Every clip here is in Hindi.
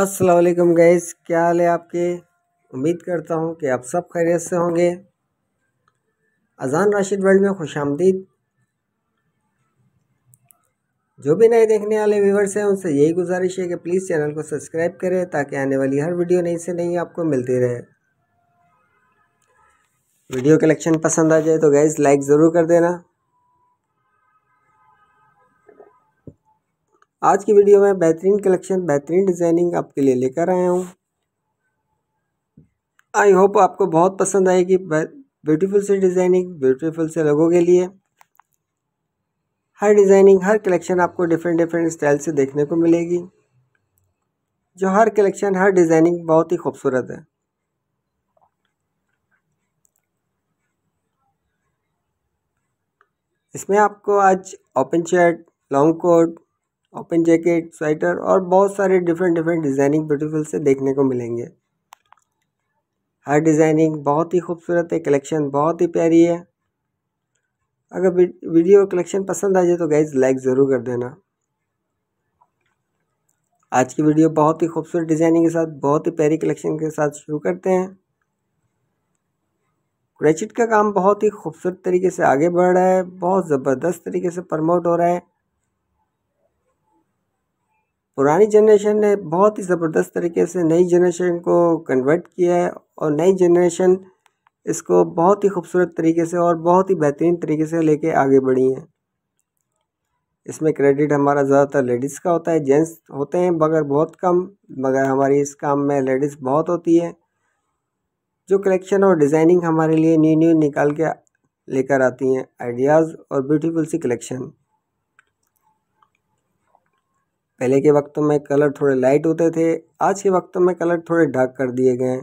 असलकम गैस क्या हाल है आपके उम्मीद करता हूँ कि आप सब खैरियत से होंगे अजान राशिद वर्ल्ड में खुश आमदीद जो भी नए देखने वाले व्यूवर्स हैं उनसे यही गुजारिश है कि प्लीज़ चैनल को सब्सक्राइब करें ताकि आने वाली हर वीडियो नई से नई आपको मिलती रहे वीडियो कलेक्शन पसंद आ जाए तो गैस लाइक ज़रूर कर देना आज की वीडियो में बेहतरीन कलेक्शन बेहतरीन डिज़ाइनिंग आपके लिए लेकर आया हूँ आई होप आपको बहुत पसंद आएगी ब्यूटीफुल से डिज़ाइनिंग ब्यूटीफुल से लोगों के लिए हर डिज़ाइनिंग हर कलेक्शन आपको डिफरेंट डिफरेंट स्टाइल से देखने को मिलेगी जो हर कलेक्शन हर डिज़ाइनिंग बहुत ही खूबसूरत है इसमें आपको आज open shirt long coat open jacket sweater और बहुत सारे डिफरेंट डिफरेंट डिज़ाइनिंग ब्यूटीफुल से देखने को मिलेंगे हर डिज़ाइनिंग बहुत ही खूबसूरत है कलेक्शन बहुत ही प्यारी है अगर वीडियो और कलेक्शन पसंद आ जाए तो गाइज लाइक ज़रूर कर देना आज की वीडियो बहुत ही खूबसूरत डिज़ाइनिंग के साथ बहुत ही प्यारी कलेक्शन के साथ शुरू करते हैं क्रेचिट का काम बहुत ही खूबसूरत तरीके से आगे बढ़ रहा है बहुत ज़बरदस्त तरीके से प्रमोट हो रहा है पुरानी जनरेशन ने बहुत ही ज़बरदस्त तरीके से नई जनरेशन को कन्वर्ट किया है और नई जनरेशन इसको बहुत ही खूबसूरत तरीके से और बहुत ही बेहतरीन तरीके से लेके आगे बढ़ी हैं इसमें क्रेडिट हमारा ज़्यादातर लेडीज़ का होता है जेंट्स होते हैं मगर बहुत कम मगर हमारी इस काम में लेडीज़ बहुत होती है जो कलेक्शन और डिज़ाइनिंग हमारे लिए न्यू न्यू निकाल के लेकर आती हैं आइडियाज़ और ब्यूटीफुल सी कलेक्शन पहले के वक्तों तो में कलर थोड़े लाइट होते थे आज के वक्तों तो में कलर थोड़े डार्क कर दिए गए हैं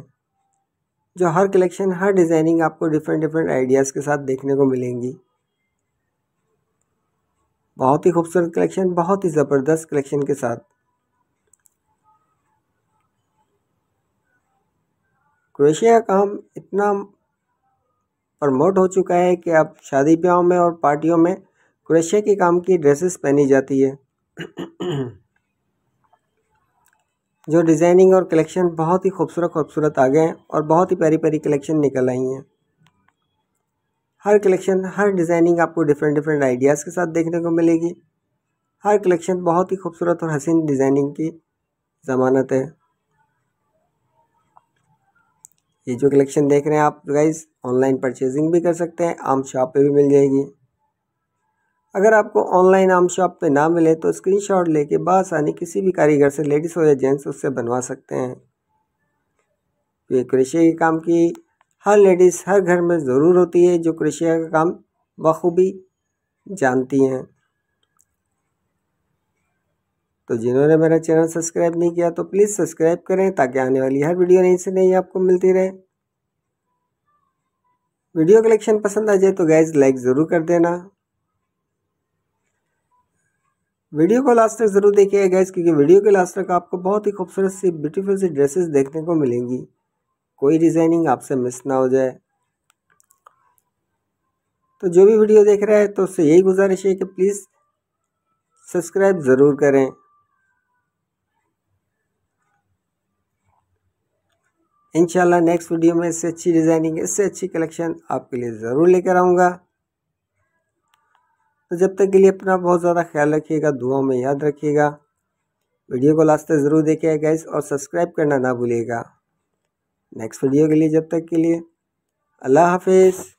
जो हर कलेक्शन हर डिज़ाइनिंग आपको डिफरेंट डिफरेंट आइडियाज़ के साथ देखने को मिलेंगी बहुत ही खूबसूरत कलेक्शन बहुत ही ज़बरदस्त कलेक्शन के साथ क्रोशिया का काम इतना प्रमोट हो चुका है कि अब शादी ब्याहों में और पार्टियों में क्रोशिया के काम की ड्रेसेस पहनी जाती है जो डिज़ाइनिंग और कलेक्शन बहुत ही खूबसूरत खूबसूरत आ गए हैं और बहुत ही प्यारी प्यारी कलेक्शन निकल आई हैं हर कलेक्शन हर डिज़ाइनिंग आपको डिफरेंट डिफरेंट आइडियाज़ के साथ देखने को मिलेगी हर कलेक्शन बहुत ही खूबसूरत और हसीन डिज़ाइनिंग की ज़मानत है ये जो कलेक्शन देख रहे हैं आप गाइज ऑनलाइन परचेजिंग भी कर सकते हैं आम शॉप पे भी मिल जाएगी अगर आपको ऑनलाइन आम शॉप पे ना मिले तो स्क्रीनशॉट लेके बासानी किसी भी कारीगर से लेडीज़ हो या जेंट्स उससे बनवा सकते हैं ये क्रेशिया के काम की हर लेडीज़ हर घर में ज़रूर होती है जो क्रेशिया का काम बखूबी जानती हैं तो जिन्होंने मेरा चैनल सब्सक्राइब नहीं किया तो प्लीज़ सब्सक्राइब करें ताकि आने वाली हर वीडियो नहीं से नहीं आपको मिलती रहे वीडियो कलेक्शन पसंद आ जाए तो गैज लाइक ज़रूर कर देना वीडियो को लास्ट तक ज़रूर देखिए गैस क्योंकि वीडियो के लास्ट तक आपको बहुत ही खूबसूरत सी ब्यूटीफुल सी ड्रेसेस देखने को मिलेंगी कोई डिज़ाइनिंग आपसे मिस ना हो जाए तो जो भी वीडियो देख रहा है तो उससे यही गुजारिश है कि प्लीज़ सब्सक्राइब ज़रूर करें इंशाल्लाह नेक्स्ट वीडियो में इससे अच्छी डिज़ाइनिंग इससे अच्छी कलेक्शन आपके लिए ज़रूर लेकर आऊँगा तो जब तक के लिए अपना बहुत ज़्यादा ख्याल रखिएगा दुआओं में याद रखिएगा वीडियो को लास्ट तक ज़रूर देखिएगा गाइस और सब्सक्राइब करना ना भूलिएगा नेक्स्ट वीडियो के लिए जब तक के लिए अल्लाह हाफिज़